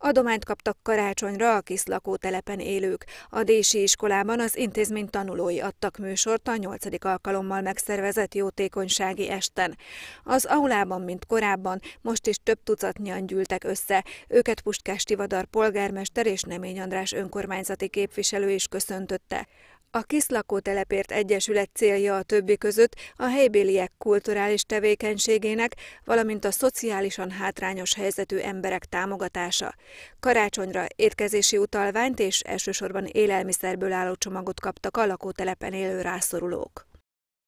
Adományt kaptak karácsonyra a kis lakótelepen élők. A Dési iskolában az intézmény tanulói adtak műsort a nyolcadik alkalommal megszervezett jótékonysági esten. Az aulában, mint korábban, most is több tucatnyian gyűltek össze. Őket Puskás Tivadar polgármester és Nemény András önkormányzati képviselő is köszöntötte. A KISZ lakótelepért egyesület célja a többi között a helybéliek kulturális tevékenységének, valamint a szociálisan hátrányos helyzetű emberek támogatása. Karácsonyra étkezési utalványt és elsősorban élelmiszerből álló csomagot kaptak a lakótelepen élő rászorulók.